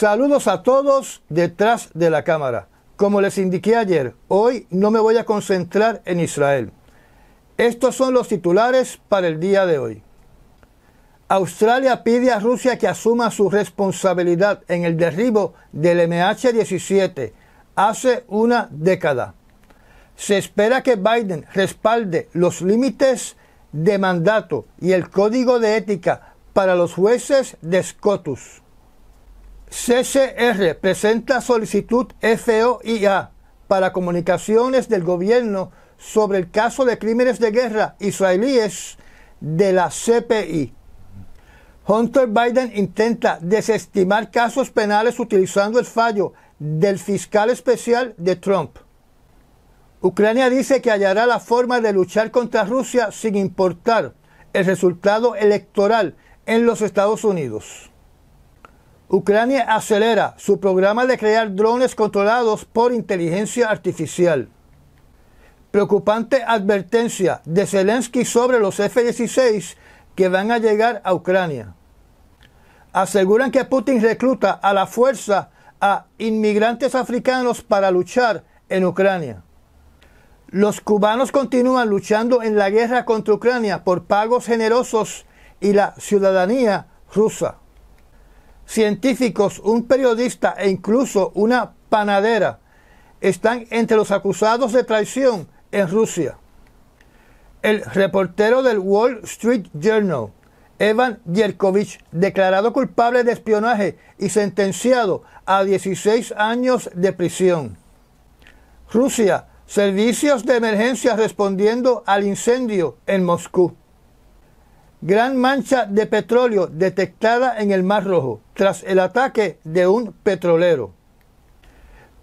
Saludos a todos detrás de la cámara. Como les indiqué ayer, hoy no me voy a concentrar en Israel. Estos son los titulares para el día de hoy. Australia pide a Rusia que asuma su responsabilidad en el derribo del MH17 hace una década. Se espera que Biden respalde los límites de mandato y el código de ética para los jueces de Scotus. CCR presenta solicitud FOIA para comunicaciones del gobierno sobre el caso de crímenes de guerra israelíes de la CPI. Hunter Biden intenta desestimar casos penales utilizando el fallo del fiscal especial de Trump. Ucrania dice que hallará la forma de luchar contra Rusia sin importar el resultado electoral en los Estados Unidos. Ucrania acelera su programa de crear drones controlados por inteligencia artificial. Preocupante advertencia de Zelensky sobre los F-16 que van a llegar a Ucrania. Aseguran que Putin recluta a la fuerza a inmigrantes africanos para luchar en Ucrania. Los cubanos continúan luchando en la guerra contra Ucrania por pagos generosos y la ciudadanía rusa científicos, un periodista e incluso una panadera están entre los acusados de traición en Rusia. El reportero del Wall Street Journal, Evan Yerkovich, declarado culpable de espionaje y sentenciado a 16 años de prisión. Rusia, servicios de emergencia respondiendo al incendio en Moscú. Gran mancha de petróleo detectada en el Mar Rojo tras el ataque de un petrolero.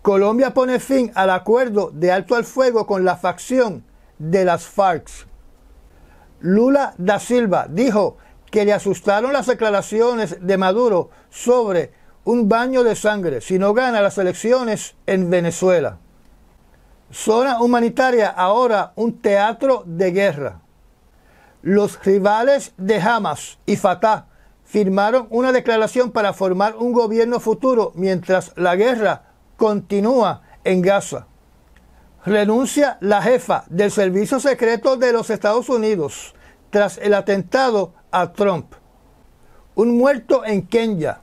Colombia pone fin al acuerdo de alto al fuego con la facción de las FARC. Lula da Silva dijo que le asustaron las declaraciones de Maduro sobre un baño de sangre si no gana las elecciones en Venezuela. Zona humanitaria ahora un teatro de guerra. Los rivales de Hamas y Fatah firmaron una declaración para formar un gobierno futuro mientras la guerra continúa en Gaza. Renuncia la jefa del Servicio Secreto de los Estados Unidos tras el atentado a Trump. Un muerto en Kenia.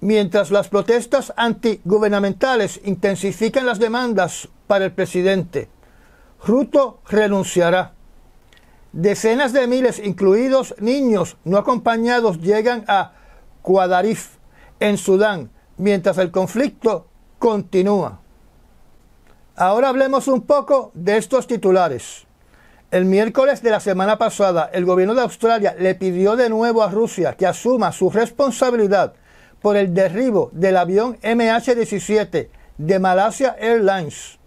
Mientras las protestas antigubernamentales intensifican las demandas para el presidente, Ruto renunciará. Decenas de miles, incluidos niños no acompañados, llegan a Kuadarif en Sudán, mientras el conflicto continúa. Ahora hablemos un poco de estos titulares. El miércoles de la semana pasada, el gobierno de Australia le pidió de nuevo a Rusia que asuma su responsabilidad por el derribo del avión MH17 de Malaysia Airlines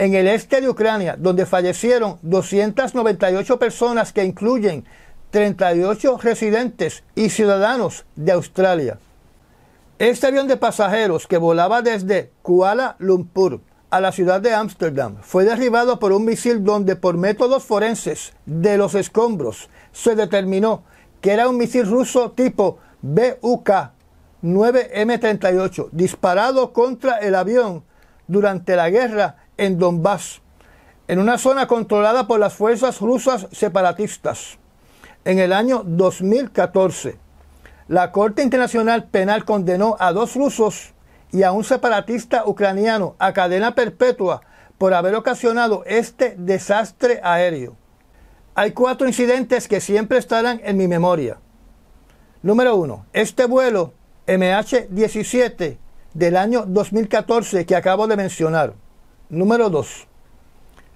en el este de Ucrania, donde fallecieron 298 personas que incluyen 38 residentes y ciudadanos de Australia. Este avión de pasajeros que volaba desde Kuala Lumpur a la ciudad de Ámsterdam fue derribado por un misil donde por métodos forenses de los escombros se determinó que era un misil ruso tipo BUK 9M38 disparado contra el avión durante la guerra en Donbass, en una zona controlada por las fuerzas rusas separatistas. En el año 2014, la Corte Internacional Penal condenó a dos rusos y a un separatista ucraniano a cadena perpetua por haber ocasionado este desastre aéreo. Hay cuatro incidentes que siempre estarán en mi memoria. Número uno, Este vuelo MH17 del año 2014 que acabo de mencionar. Número 2.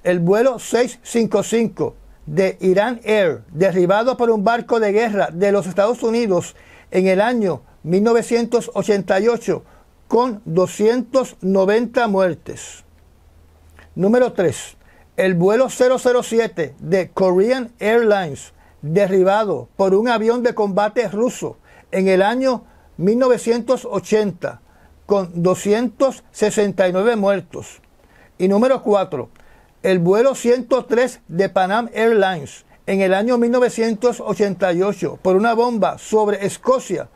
El vuelo 655 de Iran Air, derribado por un barco de guerra de los Estados Unidos en el año 1988, con 290 muertes. Número 3. El vuelo 007 de Korean Airlines, derribado por un avión de combate ruso en el año 1980, con 269 muertos. Y número cuatro, el vuelo 103 de Panam Airlines en el año 1988 por una bomba sobre Escocia,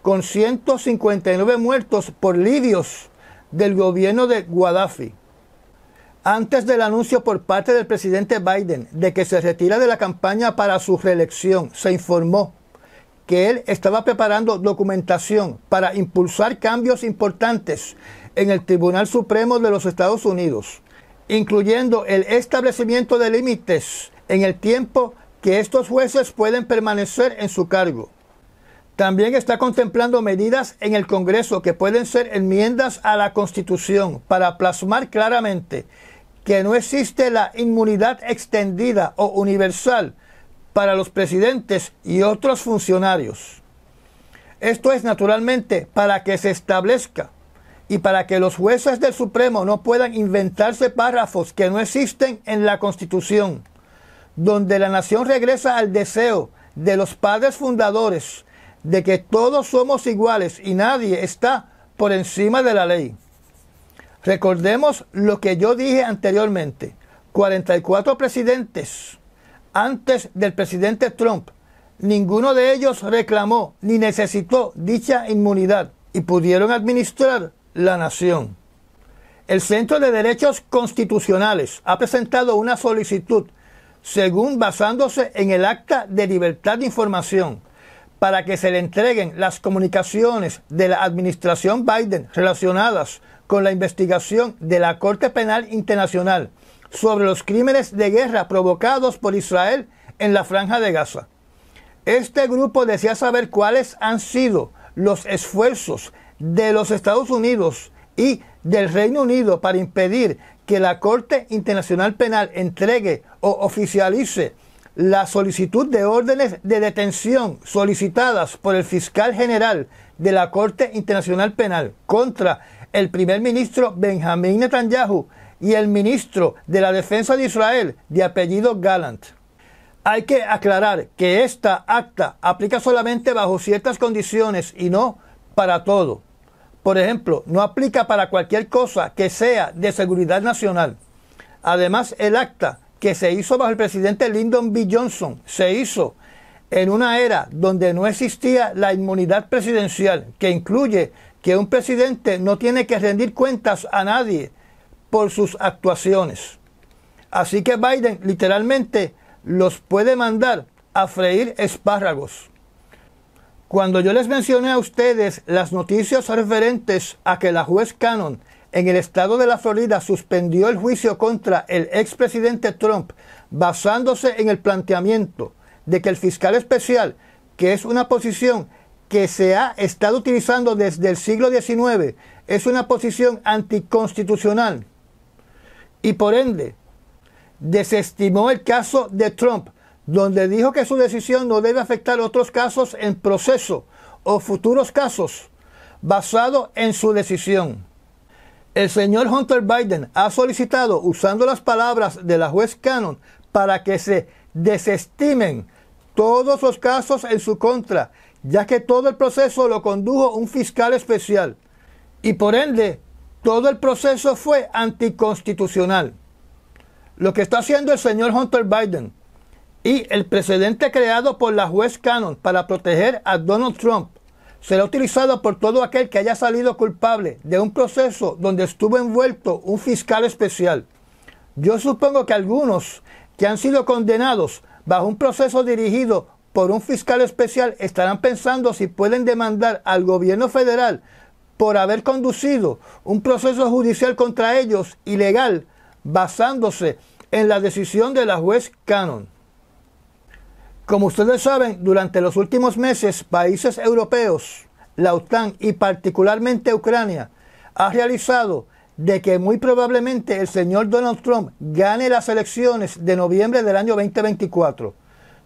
con 159 muertos por lidios del gobierno de Gaddafi. Antes del anuncio por parte del presidente Biden de que se retira de la campaña para su reelección, se informó que él estaba preparando documentación para impulsar cambios importantes en el Tribunal Supremo de los Estados Unidos, incluyendo el establecimiento de límites en el tiempo que estos jueces pueden permanecer en su cargo. También está contemplando medidas en el Congreso que pueden ser enmiendas a la Constitución para plasmar claramente que no existe la inmunidad extendida o universal para los presidentes y otros funcionarios. Esto es naturalmente para que se establezca y para que los jueces del Supremo no puedan inventarse párrafos que no existen en la Constitución, donde la nación regresa al deseo de los padres fundadores de que todos somos iguales y nadie está por encima de la ley. Recordemos lo que yo dije anteriormente. 44 presidentes antes del presidente Trump. Ninguno de ellos reclamó ni necesitó dicha inmunidad y pudieron administrar la nación. El Centro de Derechos Constitucionales ha presentado una solicitud, según basándose en el Acta de Libertad de Información, para que se le entreguen las comunicaciones de la administración Biden relacionadas con la investigación de la Corte Penal Internacional sobre los crímenes de guerra provocados por Israel en la franja de Gaza. Este grupo desea saber cuáles han sido los esfuerzos de los Estados Unidos y del Reino Unido para impedir que la Corte Internacional Penal entregue o oficialice la solicitud de órdenes de detención solicitadas por el fiscal general de la Corte Internacional Penal contra el primer ministro Benjamín Netanyahu y el ministro de la Defensa de Israel de apellido Gallant. Hay que aclarar que esta acta aplica solamente bajo ciertas condiciones y no para todo. Por ejemplo, no aplica para cualquier cosa que sea de seguridad nacional. Además, el acta que se hizo bajo el presidente Lyndon B. Johnson se hizo en una era donde no existía la inmunidad presidencial, que incluye que un presidente no tiene que rendir cuentas a nadie por sus actuaciones. Así que Biden literalmente los puede mandar a freír espárragos. Cuando yo les mencioné a ustedes las noticias referentes a que la juez Cannon en el estado de la Florida suspendió el juicio contra el expresidente Trump basándose en el planteamiento de que el fiscal especial, que es una posición que se ha estado utilizando desde el siglo XIX, es una posición anticonstitucional y por ende desestimó el caso de Trump donde dijo que su decisión no debe afectar otros casos en proceso o futuros casos basado en su decisión. El señor Hunter Biden ha solicitado, usando las palabras de la juez Cannon, para que se desestimen todos los casos en su contra, ya que todo el proceso lo condujo un fiscal especial y por ende todo el proceso fue anticonstitucional. Lo que está haciendo el señor Hunter Biden y el precedente creado por la juez Cannon para proteger a Donald Trump será utilizado por todo aquel que haya salido culpable de un proceso donde estuvo envuelto un fiscal especial. Yo supongo que algunos que han sido condenados bajo un proceso dirigido por un fiscal especial estarán pensando si pueden demandar al gobierno federal por haber conducido un proceso judicial contra ellos ilegal basándose en la decisión de la juez Cannon. Como ustedes saben, durante los últimos meses, países europeos, la OTAN y particularmente Ucrania, ha realizado de que muy probablemente el señor Donald Trump gane las elecciones de noviembre del año 2024,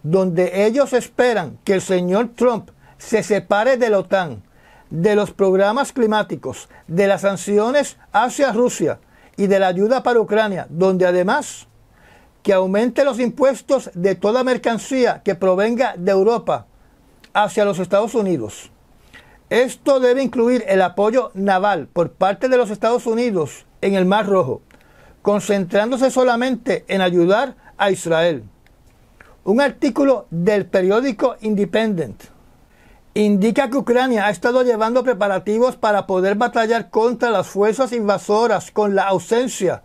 donde ellos esperan que el señor Trump se separe de la OTAN, de los programas climáticos, de las sanciones hacia Rusia y de la ayuda para Ucrania, donde además que aumente los impuestos de toda mercancía que provenga de Europa hacia los Estados Unidos. Esto debe incluir el apoyo naval por parte de los Estados Unidos en el Mar Rojo, concentrándose solamente en ayudar a Israel. Un artículo del periódico Independent indica que Ucrania ha estado llevando preparativos para poder batallar contra las fuerzas invasoras con la ausencia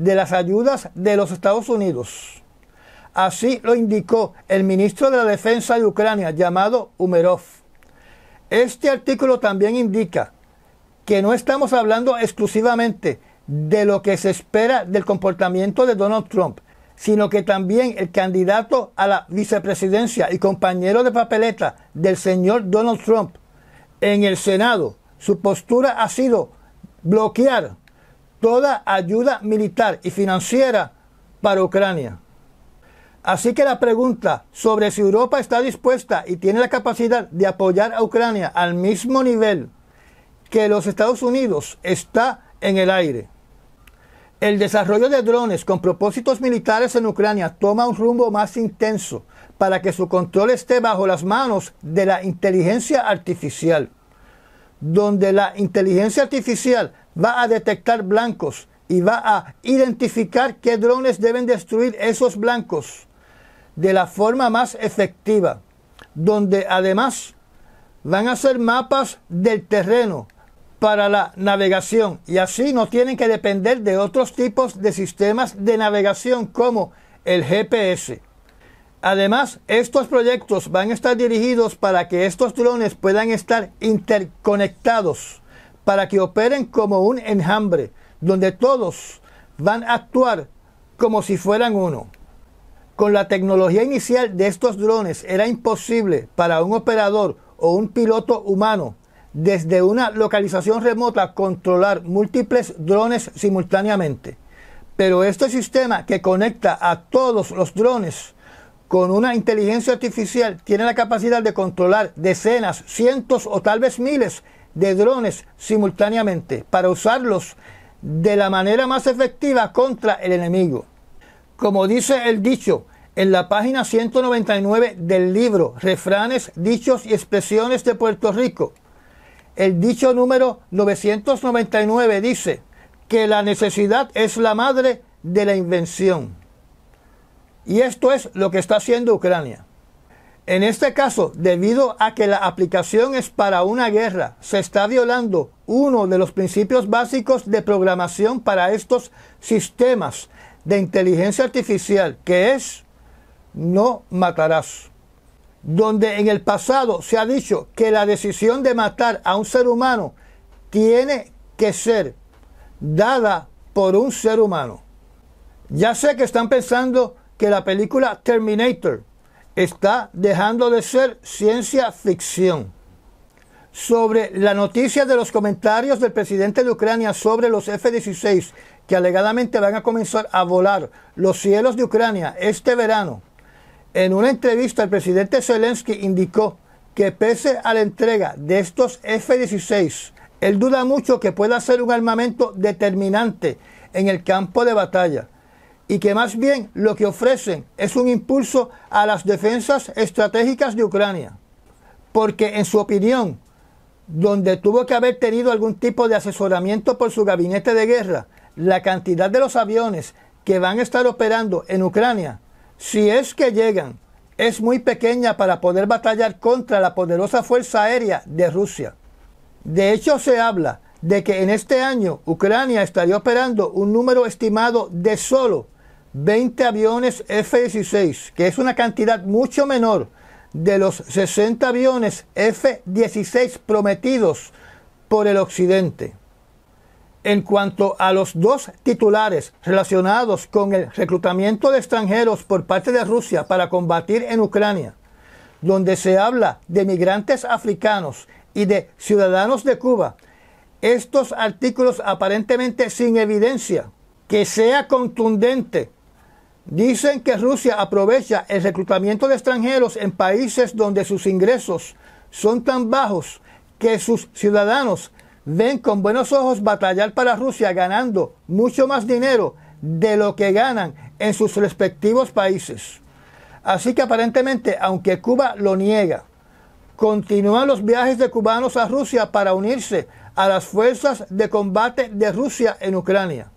de las ayudas de los Estados Unidos. Así lo indicó el ministro de la Defensa de Ucrania, llamado Umerov. Este artículo también indica que no estamos hablando exclusivamente de lo que se espera del comportamiento de Donald Trump, sino que también el candidato a la vicepresidencia y compañero de papeleta del señor Donald Trump en el Senado, su postura ha sido bloquear toda ayuda militar y financiera para Ucrania. Así que la pregunta sobre si Europa está dispuesta y tiene la capacidad de apoyar a Ucrania al mismo nivel que los Estados Unidos está en el aire. El desarrollo de drones con propósitos militares en Ucrania toma un rumbo más intenso para que su control esté bajo las manos de la inteligencia artificial, donde la inteligencia artificial va a detectar blancos y va a identificar qué drones deben destruir esos blancos de la forma más efectiva, donde además van a hacer mapas del terreno para la navegación y así no tienen que depender de otros tipos de sistemas de navegación como el GPS. Además, estos proyectos van a estar dirigidos para que estos drones puedan estar interconectados para que operen como un enjambre, donde todos van a actuar como si fueran uno. Con la tecnología inicial de estos drones era imposible para un operador o un piloto humano desde una localización remota controlar múltiples drones simultáneamente. Pero este sistema que conecta a todos los drones con una inteligencia artificial tiene la capacidad de controlar decenas, cientos o tal vez miles de drones simultáneamente para usarlos de la manera más efectiva contra el enemigo. Como dice el dicho en la página 199 del libro Refranes, Dichos y Expresiones de Puerto Rico, el dicho número 999 dice que la necesidad es la madre de la invención. Y esto es lo que está haciendo Ucrania. En este caso, debido a que la aplicación es para una guerra, se está violando uno de los principios básicos de programación para estos sistemas de inteligencia artificial, que es no matarás. Donde en el pasado se ha dicho que la decisión de matar a un ser humano tiene que ser dada por un ser humano. Ya sé que están pensando que la película Terminator está dejando de ser ciencia ficción. Sobre la noticia de los comentarios del presidente de Ucrania sobre los F-16 que alegadamente van a comenzar a volar los cielos de Ucrania este verano, en una entrevista el presidente Zelensky indicó que pese a la entrega de estos F-16, él duda mucho que pueda ser un armamento determinante en el campo de batalla y que más bien lo que ofrecen es un impulso a las defensas estratégicas de Ucrania. Porque en su opinión, donde tuvo que haber tenido algún tipo de asesoramiento por su gabinete de guerra, la cantidad de los aviones que van a estar operando en Ucrania, si es que llegan, es muy pequeña para poder batallar contra la poderosa fuerza aérea de Rusia. De hecho, se habla de que en este año Ucrania estaría operando un número estimado de solo 20 aviones F-16, que es una cantidad mucho menor de los 60 aviones F-16 prometidos por el Occidente. En cuanto a los dos titulares relacionados con el reclutamiento de extranjeros por parte de Rusia para combatir en Ucrania, donde se habla de migrantes africanos y de ciudadanos de Cuba, estos artículos aparentemente sin evidencia que sea contundente Dicen que Rusia aprovecha el reclutamiento de extranjeros en países donde sus ingresos son tan bajos que sus ciudadanos ven con buenos ojos batallar para Rusia ganando mucho más dinero de lo que ganan en sus respectivos países. Así que aparentemente, aunque Cuba lo niega, continúan los viajes de cubanos a Rusia para unirse a las fuerzas de combate de Rusia en Ucrania.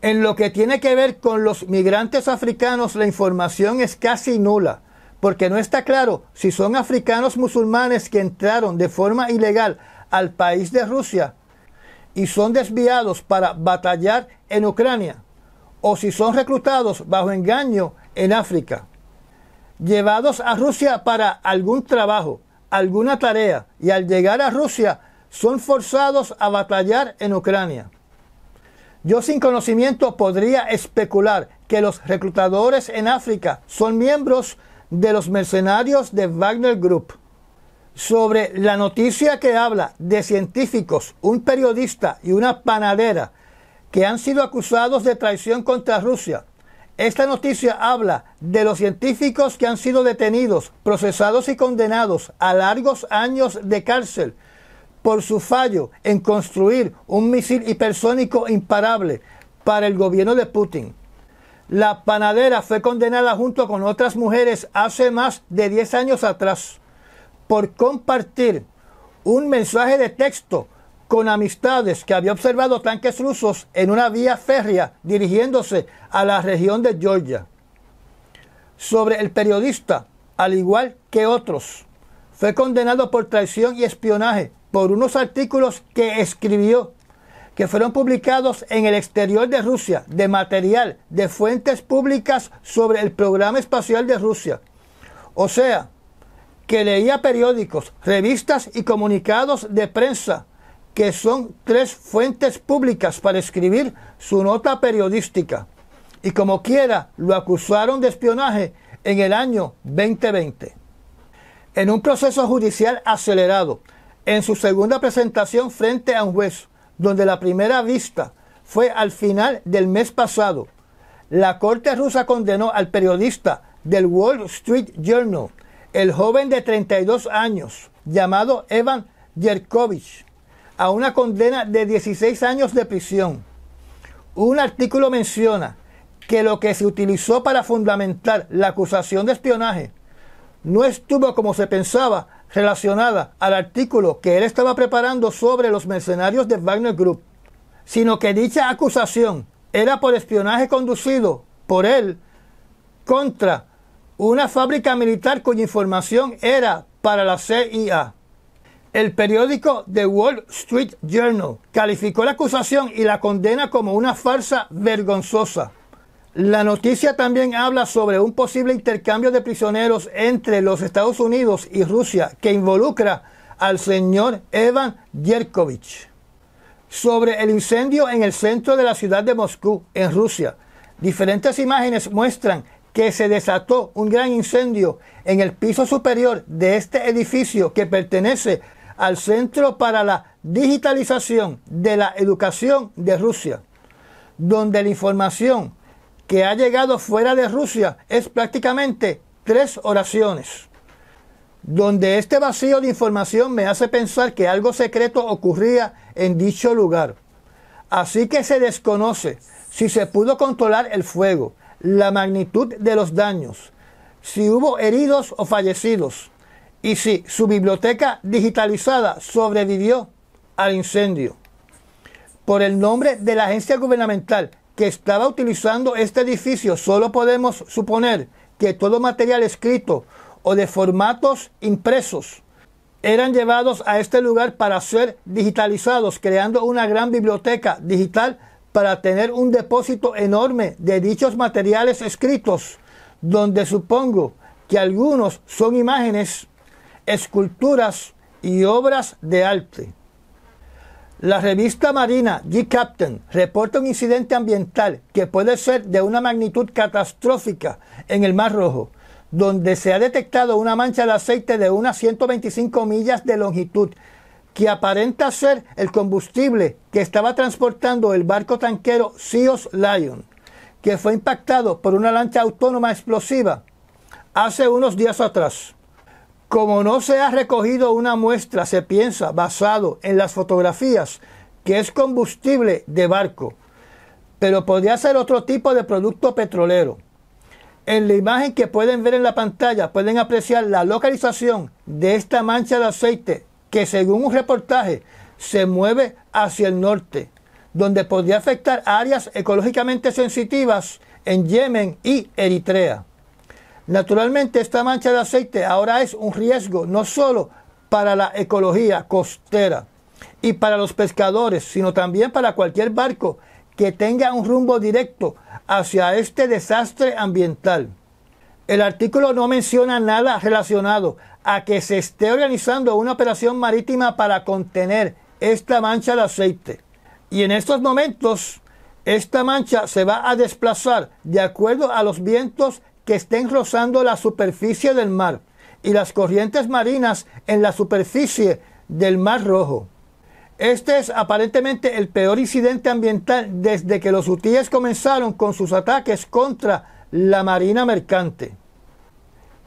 En lo que tiene que ver con los migrantes africanos, la información es casi nula, porque no está claro si son africanos musulmanes que entraron de forma ilegal al país de Rusia y son desviados para batallar en Ucrania, o si son reclutados bajo engaño en África, llevados a Rusia para algún trabajo, alguna tarea, y al llegar a Rusia son forzados a batallar en Ucrania. Yo sin conocimiento podría especular que los reclutadores en África son miembros de los mercenarios de Wagner Group. Sobre la noticia que habla de científicos, un periodista y una panadera que han sido acusados de traición contra Rusia. Esta noticia habla de los científicos que han sido detenidos, procesados y condenados a largos años de cárcel por su fallo en construir un misil hipersónico imparable para el gobierno de Putin. La panadera fue condenada junto con otras mujeres hace más de 10 años atrás por compartir un mensaje de texto con amistades que había observado tanques rusos en una vía férrea dirigiéndose a la región de Georgia. Sobre el periodista, al igual que otros, fue condenado por traición y espionaje por unos artículos que escribió que fueron publicados en el exterior de Rusia, de material de fuentes públicas sobre el programa espacial de Rusia. O sea, que leía periódicos, revistas y comunicados de prensa, que son tres fuentes públicas para escribir su nota periodística. Y como quiera, lo acusaron de espionaje en el año 2020. En un proceso judicial acelerado, en su segunda presentación frente a un juez, donde la primera vista fue al final del mes pasado. La Corte rusa condenó al periodista del Wall Street Journal, el joven de 32 años, llamado Evan Yerkovich, a una condena de 16 años de prisión. Un artículo menciona que lo que se utilizó para fundamentar la acusación de espionaje no estuvo como se pensaba relacionada al artículo que él estaba preparando sobre los mercenarios de Wagner Group, sino que dicha acusación era por espionaje conducido por él contra una fábrica militar cuya información era para la CIA. El periódico The Wall Street Journal calificó la acusación y la condena como una farsa vergonzosa. La noticia también habla sobre un posible intercambio de prisioneros entre los Estados Unidos y Rusia que involucra al señor Evan Yerkovich. Sobre el incendio en el centro de la ciudad de Moscú, en Rusia, diferentes imágenes muestran que se desató un gran incendio en el piso superior de este edificio que pertenece al Centro para la Digitalización de la Educación de Rusia, donde la información que ha llegado fuera de Rusia es prácticamente tres oraciones, donde este vacío de información me hace pensar que algo secreto ocurría en dicho lugar. Así que se desconoce si se pudo controlar el fuego, la magnitud de los daños, si hubo heridos o fallecidos, y si su biblioteca digitalizada sobrevivió al incendio. Por el nombre de la agencia gubernamental que estaba utilizando este edificio, solo podemos suponer que todo material escrito o de formatos impresos eran llevados a este lugar para ser digitalizados, creando una gran biblioteca digital para tener un depósito enorme de dichos materiales escritos, donde supongo que algunos son imágenes, esculturas y obras de arte. La revista marina G-Captain reporta un incidente ambiental que puede ser de una magnitud catastrófica en el Mar Rojo, donde se ha detectado una mancha de aceite de unas 125 millas de longitud, que aparenta ser el combustible que estaba transportando el barco tanquero Sios Lion, que fue impactado por una lancha autónoma explosiva hace unos días atrás. Como no se ha recogido una muestra, se piensa, basado en las fotografías, que es combustible de barco, pero podría ser otro tipo de producto petrolero. En la imagen que pueden ver en la pantalla pueden apreciar la localización de esta mancha de aceite que según un reportaje se mueve hacia el norte, donde podría afectar áreas ecológicamente sensitivas en Yemen y Eritrea. Naturalmente, esta mancha de aceite ahora es un riesgo no solo para la ecología costera y para los pescadores, sino también para cualquier barco que tenga un rumbo directo hacia este desastre ambiental. El artículo no menciona nada relacionado a que se esté organizando una operación marítima para contener esta mancha de aceite. Y en estos momentos, esta mancha se va a desplazar de acuerdo a los vientos que estén rozando la superficie del mar y las corrientes marinas en la superficie del Mar Rojo. Este es aparentemente el peor incidente ambiental desde que los hutíes comenzaron con sus ataques contra la Marina Mercante.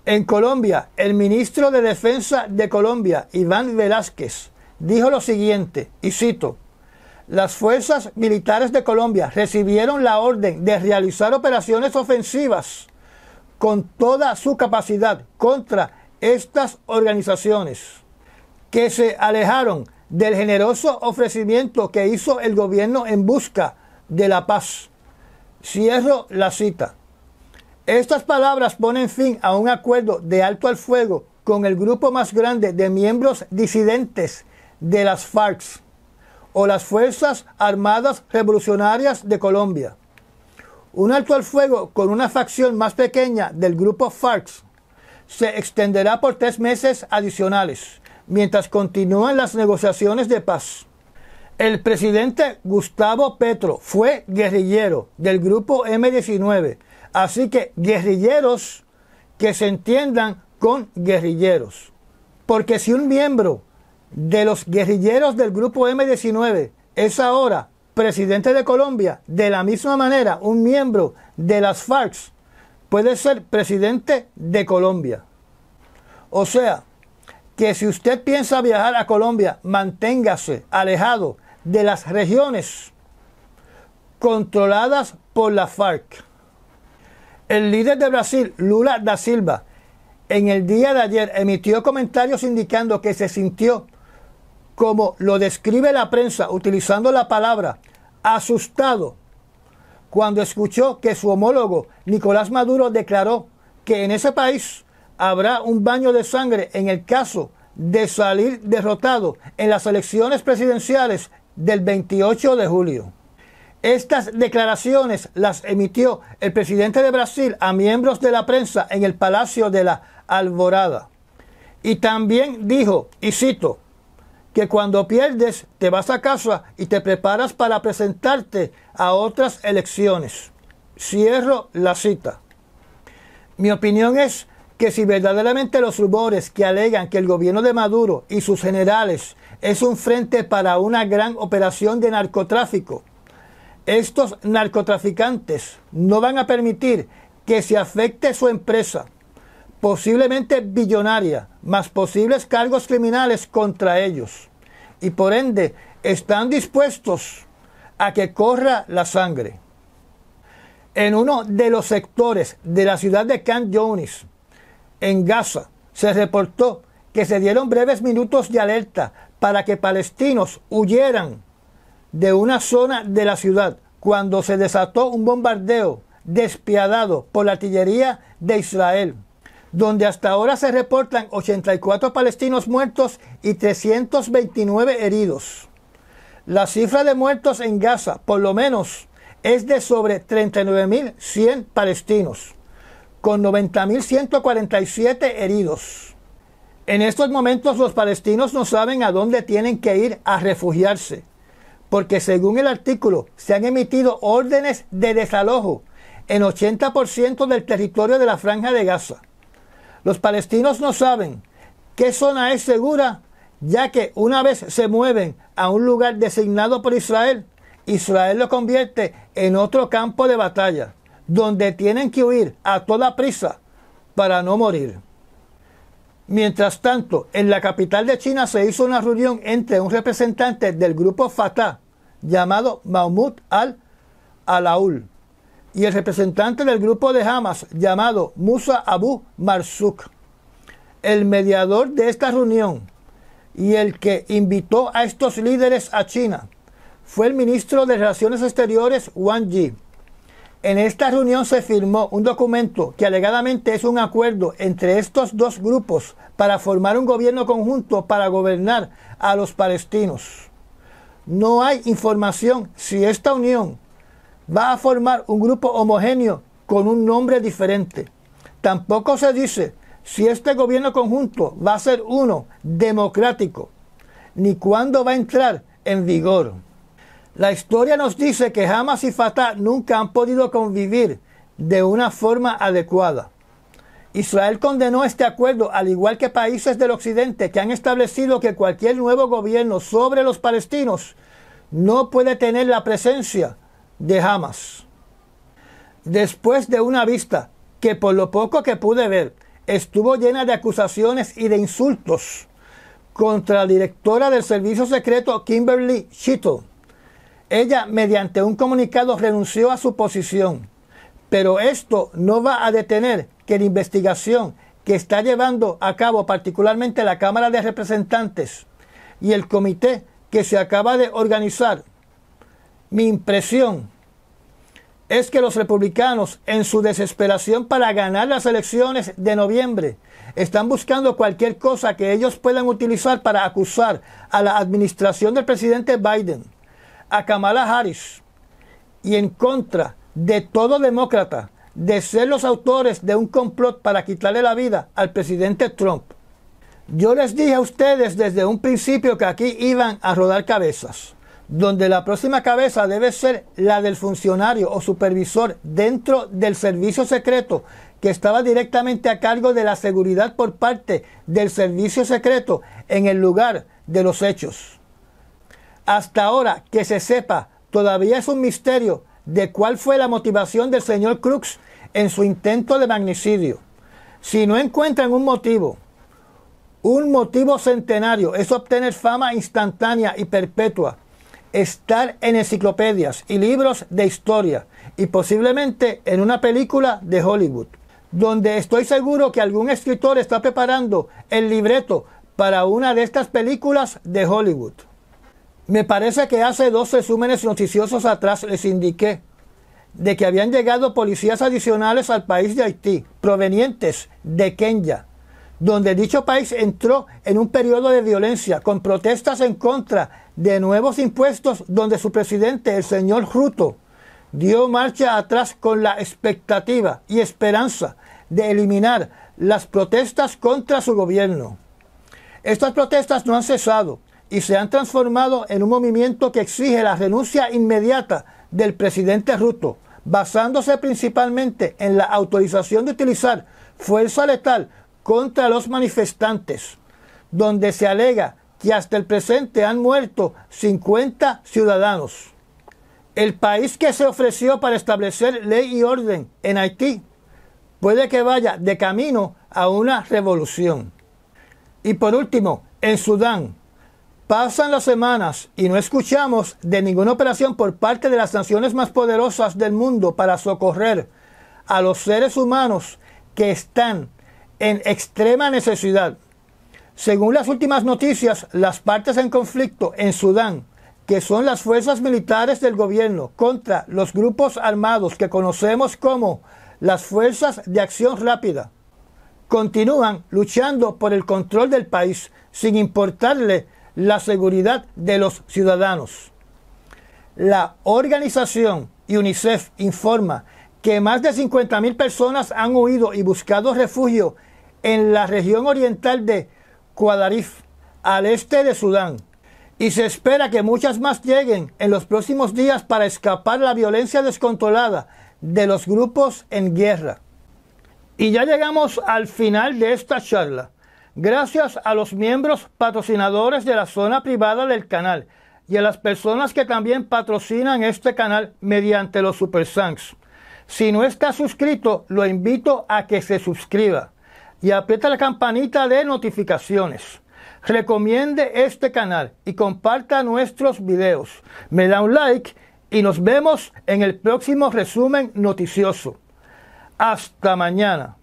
En Colombia, el ministro de Defensa de Colombia, Iván Velázquez, dijo lo siguiente, y cito, las fuerzas militares de Colombia recibieron la orden de realizar operaciones ofensivas con toda su capacidad contra estas organizaciones que se alejaron del generoso ofrecimiento que hizo el gobierno en busca de la paz. Cierro la cita. Estas palabras ponen fin a un acuerdo de alto al fuego con el grupo más grande de miembros disidentes de las FARC o las Fuerzas Armadas Revolucionarias de Colombia. Un alto al fuego con una facción más pequeña del grupo FARC se extenderá por tres meses adicionales, mientras continúan las negociaciones de paz. El presidente Gustavo Petro fue guerrillero del grupo M19, así que guerrilleros que se entiendan con guerrilleros. Porque si un miembro de los guerrilleros del grupo M19 es ahora presidente de Colombia, de la misma manera, un miembro de las FARC puede ser presidente de Colombia. O sea, que si usted piensa viajar a Colombia, manténgase alejado de las regiones controladas por las FARC. El líder de Brasil, Lula da Silva, en el día de ayer emitió comentarios indicando que se sintió como lo describe la prensa utilizando la palabra asustado cuando escuchó que su homólogo Nicolás Maduro declaró que en ese país habrá un baño de sangre en el caso de salir derrotado en las elecciones presidenciales del 28 de julio. Estas declaraciones las emitió el presidente de Brasil a miembros de la prensa en el Palacio de la Alborada. Y también dijo, y cito, que cuando pierdes te vas a casa y te preparas para presentarte a otras elecciones. Cierro la cita. Mi opinión es que si verdaderamente los rumores que alegan que el gobierno de Maduro y sus generales es un frente para una gran operación de narcotráfico, estos narcotraficantes no van a permitir que se afecte su empresa posiblemente billonaria, más posibles cargos criminales contra ellos. Y por ende, están dispuestos a que corra la sangre. En uno de los sectores de la ciudad de Camp Jones, en Gaza, se reportó que se dieron breves minutos de alerta para que palestinos huyeran de una zona de la ciudad cuando se desató un bombardeo despiadado por la artillería de Israel donde hasta ahora se reportan 84 palestinos muertos y 329 heridos. La cifra de muertos en Gaza, por lo menos, es de sobre 39.100 palestinos, con 90.147 heridos. En estos momentos los palestinos no saben a dónde tienen que ir a refugiarse, porque según el artículo se han emitido órdenes de desalojo en 80% del territorio de la franja de Gaza los palestinos no saben qué zona es segura, ya que una vez se mueven a un lugar designado por Israel, Israel lo convierte en otro campo de batalla, donde tienen que huir a toda prisa para no morir. Mientras tanto, en la capital de China se hizo una reunión entre un representante del grupo Fatah llamado Mahmoud al-Alaul y el representante del grupo de Hamas llamado Musa Abu Marzuk. El mediador de esta reunión y el que invitó a estos líderes a China fue el ministro de Relaciones Exteriores Wang Yi. En esta reunión se firmó un documento que alegadamente es un acuerdo entre estos dos grupos para formar un gobierno conjunto para gobernar a los palestinos. No hay información si esta unión va a formar un grupo homogéneo con un nombre diferente. Tampoco se dice si este gobierno conjunto va a ser uno democrático, ni cuándo va a entrar en vigor. La historia nos dice que Hamas y Fatah nunca han podido convivir de una forma adecuada. Israel condenó este acuerdo, al igual que países del occidente que han establecido que cualquier nuevo gobierno sobre los palestinos no puede tener la presencia de Hamas. Después de una vista que por lo poco que pude ver estuvo llena de acusaciones y de insultos contra la directora del servicio secreto Kimberly Chito, Ella, mediante un comunicado, renunció a su posición, pero esto no va a detener que la investigación que está llevando a cabo particularmente la Cámara de Representantes y el comité que se acaba de organizar mi impresión es que los republicanos, en su desesperación para ganar las elecciones de noviembre, están buscando cualquier cosa que ellos puedan utilizar para acusar a la administración del presidente Biden, a Kamala Harris, y en contra de todo demócrata, de ser los autores de un complot para quitarle la vida al presidente Trump. Yo les dije a ustedes desde un principio que aquí iban a rodar cabezas donde la próxima cabeza debe ser la del funcionario o supervisor dentro del servicio secreto que estaba directamente a cargo de la seguridad por parte del servicio secreto en el lugar de los hechos. Hasta ahora que se sepa, todavía es un misterio de cuál fue la motivación del señor Crux en su intento de magnicidio. Si no encuentran un motivo, un motivo centenario es obtener fama instantánea y perpetua estar en enciclopedias y libros de historia y posiblemente en una película de Hollywood, donde estoy seguro que algún escritor está preparando el libreto para una de estas películas de Hollywood. Me parece que hace dos resúmenes noticiosos atrás les indiqué de que habían llegado policías adicionales al país de Haití, provenientes de Kenia, donde dicho país entró en un periodo de violencia con protestas en contra de nuevos impuestos donde su presidente, el señor Ruto, dio marcha atrás con la expectativa y esperanza de eliminar las protestas contra su gobierno. Estas protestas no han cesado y se han transformado en un movimiento que exige la renuncia inmediata del presidente Ruto, basándose principalmente en la autorización de utilizar fuerza letal contra los manifestantes, donde se alega que hasta el presente han muerto 50 ciudadanos. El país que se ofreció para establecer ley y orden en Haití puede que vaya de camino a una revolución. Y por último, en Sudán, pasan las semanas y no escuchamos de ninguna operación por parte de las naciones más poderosas del mundo para socorrer a los seres humanos que están en extrema necesidad. Según las últimas noticias, las partes en conflicto en Sudán, que son las fuerzas militares del gobierno contra los grupos armados que conocemos como las Fuerzas de Acción Rápida, continúan luchando por el control del país sin importarle la seguridad de los ciudadanos. La organización UNICEF informa que más de 50.000 personas han huido y buscado refugio en la región oriental de Kuadarif, al este de Sudán. Y se espera que muchas más lleguen en los próximos días para escapar la violencia descontrolada de los grupos en guerra. Y ya llegamos al final de esta charla. Gracias a los miembros patrocinadores de la zona privada del canal y a las personas que también patrocinan este canal mediante los Super Sanks. Si no está suscrito, lo invito a que se suscriba y aprieta la campanita de notificaciones. Recomiende este canal y comparta nuestros videos. Me da un like y nos vemos en el próximo resumen noticioso. Hasta mañana.